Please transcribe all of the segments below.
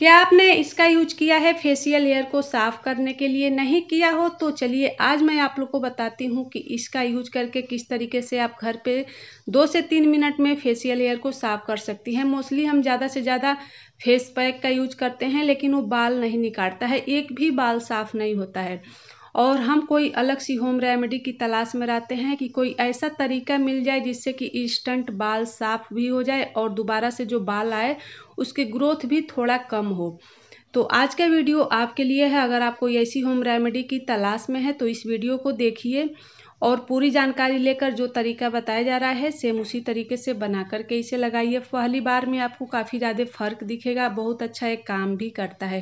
क्या आपने इसका यूज किया है फेशियल हेयर को साफ करने के लिए नहीं किया हो तो चलिए आज मैं आप लोग को बताती हूँ कि इसका यूज करके किस तरीके से आप घर पे दो से तीन मिनट में फेशियल हेयर को साफ कर सकती हैं मोस्टली हम ज़्यादा से ज़्यादा फेस पैक का यूज करते हैं लेकिन वो बाल नहीं निकालता है एक भी बाल साफ नहीं होता है और हम कोई अलग सी होम रेमेडी की तलाश में रहते हैं कि कोई ऐसा तरीका मिल जाए जिससे कि इंस्टेंट बाल साफ़ भी हो जाए और दोबारा से जो बाल आए उसके ग्रोथ भी थोड़ा कम हो तो आज का वीडियो आपके लिए है अगर आप कोई ऐसी होम रेमेडी की तलाश में है तो इस वीडियो को देखिए और पूरी जानकारी लेकर जो तरीका बताया जा रहा है सेम उसी तरीके से बना करके इसे लगाइए पहली बार में आपको काफ़ी ज़्यादा फ़र्क दिखेगा बहुत अच्छा एक काम भी करता है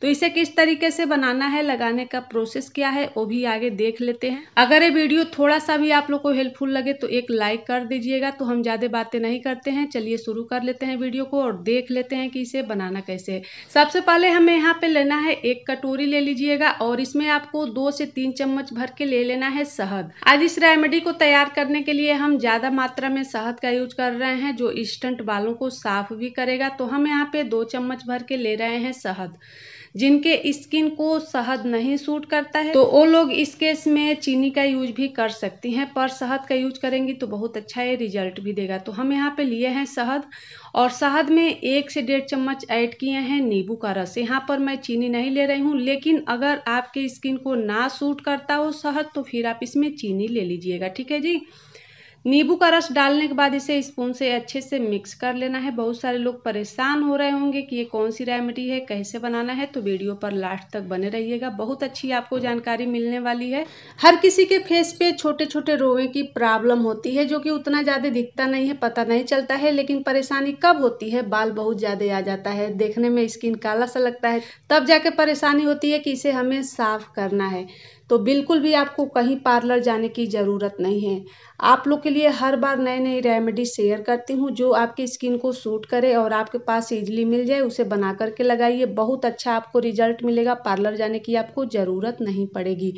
तो इसे किस तरीके से बनाना है लगाने का प्रोसेस क्या है वो भी आगे देख लेते हैं अगर ये वीडियो थोड़ा सा भी आप लोग को हेल्पफुल लगे तो एक लाइक कर दीजिएगा तो हम ज़्यादा बातें नहीं करते हैं चलिए शुरू कर लेते हैं वीडियो को और देख लेते हैं कि इसे बनाना कैसे है सबसे पहले हमें यहाँ पर लेना है एक कटोरी ले लीजिएगा और इसमें आपको दो से तीन चम्मच भर के ले लेना है शहद आज इस रेमेडी को तैयार करने के लिए हम ज़्यादा मात्रा में शहद का यूज कर रहे हैं जो इंस्टेंट बालों को साफ भी करेगा तो हम यहाँ पे दो चम्मच भर के ले रहे हैं शहद जिनके स्किन को शहद नहीं सूट करता है तो वो लोग इस केस में चीनी का यूज भी कर सकती हैं पर शहद का यूज करेंगी तो बहुत अच्छा ये रिजल्ट भी देगा तो हम यहाँ पे लिए हैं शहद और शहद में एक से डेढ़ चम्मच ऐड किए हैं नींबू का रस यहाँ पर मैं चीनी नहीं ले रही हूँ लेकिन अगर आपके स्किन को ना सूट करता हो शहद तो फिर आप इसमें चीनी ले लीजिएगा ठीक है जी नींबू का रस डालने के बाद इसे स्पून से अच्छे से मिक्स कर लेना है बहुत सारे लोग परेशान हो रहे होंगे कि ये कौन सी रेमेडी है कैसे बनाना है तो वीडियो पर लास्ट तक बने रहिएगा बहुत अच्छी आपको जानकारी मिलने वाली है हर किसी के फेस पे छोटे छोटे रोवे की प्रॉब्लम होती है जो कि उतना ज़्यादा दिखता नहीं है पता नहीं चलता है लेकिन परेशानी कब होती है बाल बहुत ज़्यादा आ जाता है देखने में स्किन काला सा लगता है तब जाके परेशानी होती है कि इसे हमें साफ करना है तो बिल्कुल भी आपको कहीं पार्लर जाने की ज़रूरत नहीं है आप लोग के लिए हर बार नए नए रेमेडी शेयर करती हूँ जो आपकी स्किन को सूट करे और आपके पास ईजिली मिल जाए उसे बना करके लगाइए बहुत अच्छा आपको रिजल्ट मिलेगा पार्लर जाने की आपको ज़रूरत नहीं पड़ेगी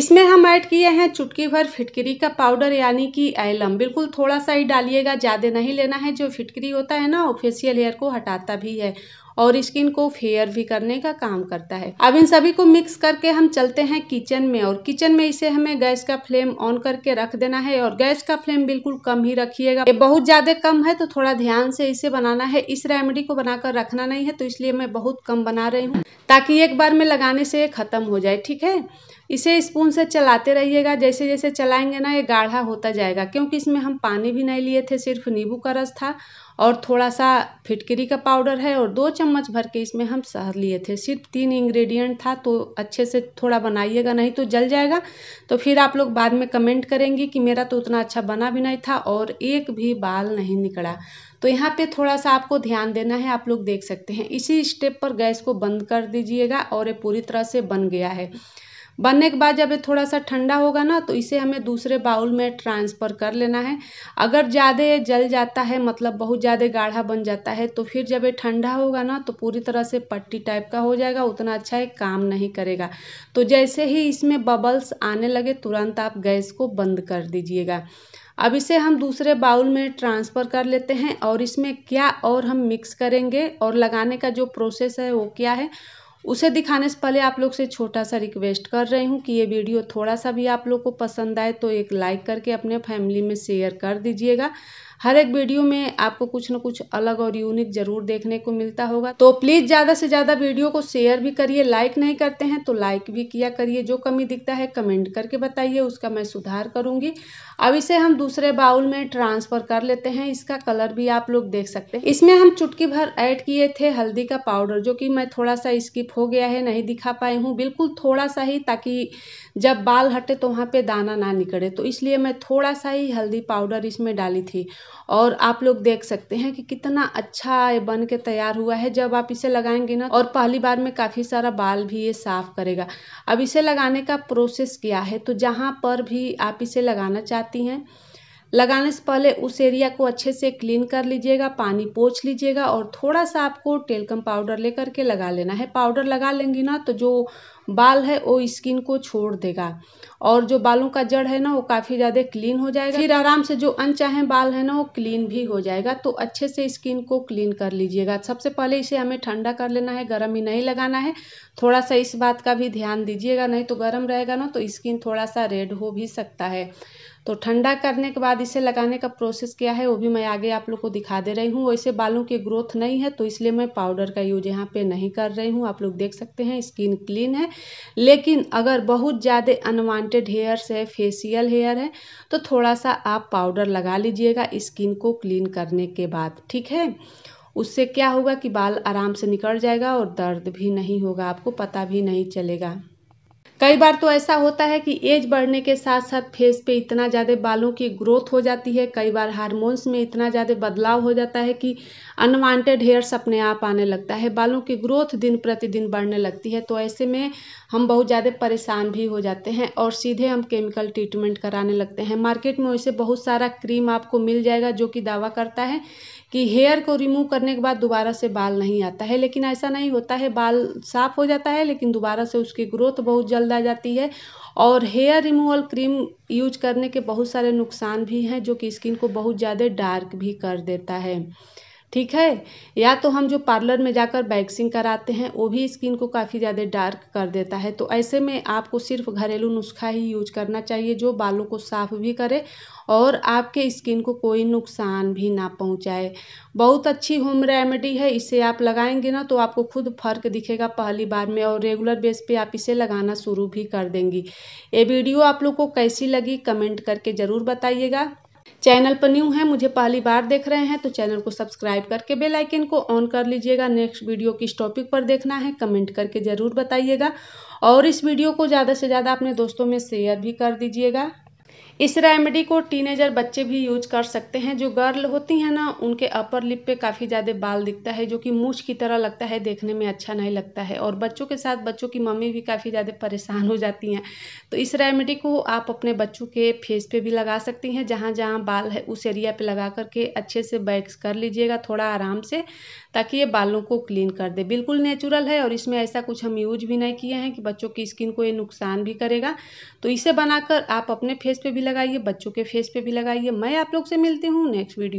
इसमें हम ऐड किए हैं चुटकी भर फिटकरी का पाउडर यानी कि एलम बिल्कुल थोड़ा सा ही डालिएगा ज़्यादा नहीं लेना है जो फिटकरी होता है ना वो फेशियल हेयर को हटाता भी है और स्किन को फेयर भी करने का काम करता है अब इन सभी को मिक्स करके हम चलते हैं किचन में और किचन में इसे हमें गैस का फ्लेम ऑन करके रख देना है और गैस का फ्लेम बिल्कुल कम ही रखिएगा ये बहुत ज्यादा कम है तो थोड़ा ध्यान से इसे बनाना है इस रेमेडी को बनाकर रखना नहीं है तो इसलिए मैं बहुत कम बना रही हूँ ताकि एक बार में लगाने से खत्म हो जाए ठीक है इसे स्पून से चलाते रहिएगा जैसे जैसे चलाएंगे ना ये गाढ़ा होता जाएगा क्योंकि इसमें हम पानी भी नहीं लिए थे सिर्फ नींबू का रस था और थोड़ा सा फिटकरी का पाउडर है और दो चम्मच भर के इसमें हम शहद लिए थे सिर्फ तीन इंग्रेडिएंट था तो अच्छे से थोड़ा बनाइएगा नहीं तो जल जाएगा तो फिर आप लोग बाद में कमेंट करेंगे कि मेरा तो उतना अच्छा बना भी नहीं था और एक भी बाल नहीं निकला तो यहाँ पे थोड़ा सा आपको ध्यान देना है आप लोग देख सकते हैं इसी स्टेप पर गैस को बंद कर दीजिएगा और ये पूरी तरह से बन गया है बनने के बाद जब ये थोड़ा सा ठंडा होगा ना तो इसे हमें दूसरे बाउल में ट्रांसफ़र कर लेना है अगर ज़्यादा जल जाता है मतलब बहुत ज़्यादा गाढ़ा बन जाता है तो फिर जब ये ठंडा होगा ना तो पूरी तरह से पट्टी टाइप का हो जाएगा उतना अच्छा है काम नहीं करेगा तो जैसे ही इसमें बबल्स आने लगे तुरंत आप गैस को बंद कर दीजिएगा अब इसे हम दूसरे बाउल में ट्रांसफ़र कर लेते हैं और इसमें क्या और हम मिक्स करेंगे और लगाने का जो प्रोसेस है वो क्या है उसे दिखाने से पहले आप लोग से छोटा सा रिक्वेस्ट कर रही हूँ कि ये वीडियो थोड़ा सा भी आप लोग को पसंद आए तो एक लाइक करके अपने फैमिली में शेयर कर दीजिएगा हर एक वीडियो में आपको कुछ ना कुछ अलग और यूनिक जरूर देखने को मिलता होगा तो प्लीज़ ज़्यादा से ज़्यादा वीडियो को शेयर भी करिए लाइक नहीं करते हैं तो लाइक भी किया करिए जो कमी दिखता है कमेंट करके बताइए उसका मैं सुधार करूँगी अब इसे हम दूसरे बाउल में ट्रांसफ़र कर लेते हैं इसका कलर भी आप लोग देख सकते हैं इसमें हम चुटकी भर ऐड किए थे हल्दी का पाउडर जो कि मैं थोड़ा सा स्किप हो गया है नहीं दिखा पाई हूँ बिल्कुल थोड़ा सा ही ताकि जब बाल हटे तो वहाँ पे दाना ना निकले तो इसलिए मैं थोड़ा सा ही हल्दी पाउडर इसमें डाली थी और आप लोग देख सकते हैं कि कितना अच्छा ये बन के तैयार हुआ है जब आप इसे लगाएंगे ना और पहली बार में काफ़ी सारा बाल भी ये साफ़ करेगा अब इसे लगाने का प्रोसेस क्या है तो जहाँ पर भी आप इसे लगाना चाहती हैं लगाने से पहले उस एरिया को अच्छे से क्लीन कर लीजिएगा पानी पोछ लीजिएगा और थोड़ा सा आपको टेलकम पाउडर लेकर के लगा लेना है पाउडर लगा लेंगी ना तो जो बाल है वो स्किन को छोड़ देगा और जो बालों का जड़ है ना वो काफ़ी ज़्यादा क्लीन हो जाएगा फिर आराम से जो अनचाहे बाल है ना वो क्लीन भी हो जाएगा तो अच्छे से स्किन को क्लीन कर लीजिएगा सबसे पहले इसे हमें ठंडा कर लेना है गर्म ही नहीं लगाना है थोड़ा सा इस बात का भी ध्यान दीजिएगा नहीं तो गर्म रहेगा ना तो स्किन थोड़ा सा रेड हो भी सकता है तो ठंडा करने के बाद इसे लगाने का प्रोसेस क्या है वो भी मैं आगे आप लोग को दिखा दे रही हूँ वैसे बालों की ग्रोथ नहीं है तो इसलिए मैं पाउडर का यूज यहाँ पे नहीं कर रही हूँ आप लोग देख सकते हैं स्किन क्लीन है लेकिन अगर बहुत ज़्यादा अनवांटेड हेयर्स है फेसियल हेयर है तो थोड़ा सा आप पाउडर लगा लीजिएगा स्किन को क्लीन करने के बाद ठीक है उससे क्या होगा कि बाल आराम से निकल जाएगा और दर्द भी नहीं होगा आपको पता भी नहीं चलेगा कई बार तो ऐसा होता है कि एज बढ़ने के साथ साथ फेस पे इतना ज़्यादा बालों की ग्रोथ हो जाती है कई बार हार्मोन्स में इतना ज़्यादा बदलाव हो जाता है कि अनवांटेड हेयर्स अपने आप आने लगता है बालों की ग्रोथ दिन प्रतिदिन बढ़ने लगती है तो ऐसे में हम बहुत ज़्यादा परेशान भी हो जाते हैं और सीधे हम केमिकल ट्रीटमेंट कराने लगते हैं मार्केट में वैसे बहुत सारा क्रीम आपको मिल जाएगा जो कि दावा करता है कि हेयर को रिमूव करने के बाद दोबारा से बाल नहीं आता है लेकिन ऐसा नहीं होता है बाल साफ़ हो जाता है लेकिन दोबारा से उसकी ग्रोथ बहुत जल्द आ जाती है और हेयर रिमूवल क्रीम यूज करने के बहुत सारे नुकसान भी हैं जो कि स्किन को बहुत ज़्यादा डार्क भी कर देता है ठीक है या तो हम जो पार्लर में जाकर वैक्सिंग कराते हैं वो भी स्किन को काफ़ी ज़्यादा डार्क कर देता है तो ऐसे में आपको सिर्फ घरेलू नुस्खा ही यूज करना चाहिए जो बालों को साफ भी करे और आपके स्किन को कोई नुकसान भी ना पहुंचाए बहुत अच्छी होम रेमेडी है इसे आप लगाएंगे ना तो आपको खुद फर्क दिखेगा पहली बार में और रेगुलर बेस पे आप इसे लगाना शुरू भी कर देंगी ये वीडियो आप लोग को कैसी लगी कमेंट करके ज़रूर बताइएगा चैनल पर न्यू है मुझे पहली बार देख रहे हैं तो चैनल को सब्सक्राइब करके बेल आइकन को ऑन कर लीजिएगा नेक्स्ट वीडियो किस टॉपिक पर देखना है कमेंट करके ज़रूर बताइएगा और इस वीडियो को ज़्यादा से ज़्यादा अपने दोस्तों में शेयर भी कर दीजिएगा इस रेमेडी को टीनेजर बच्चे भी यूज कर सकते हैं जो गर्ल होती हैं ना उनके अपर लिप पे काफ़ी ज़्यादा बाल दिखता है जो कि मूछ की तरह लगता है देखने में अच्छा नहीं लगता है और बच्चों के साथ बच्चों की मम्मी भी काफ़ी ज़्यादा परेशान हो जाती हैं तो इस रेमेडी को आप अपने बच्चों के फेस पे भी लगा सकती हैं जहाँ जहाँ बाल है उस एरिया पर लगा करके अच्छे से बैक्स कर लीजिएगा थोड़ा आराम से ताकि ये बालों को क्लीन कर दे बिल्कुल नेचुरल है और इसमें ऐसा कुछ हम यूज भी नहीं किए हैं कि बच्चों की स्किन को ये नुकसान भी करेगा तो इसे बनाकर आप अपने फेस पे भी लगाइए बच्चों के फेस पे भी लगाइए मैं आप लोग से मिलती हूँ नेक्स्ट वीडियो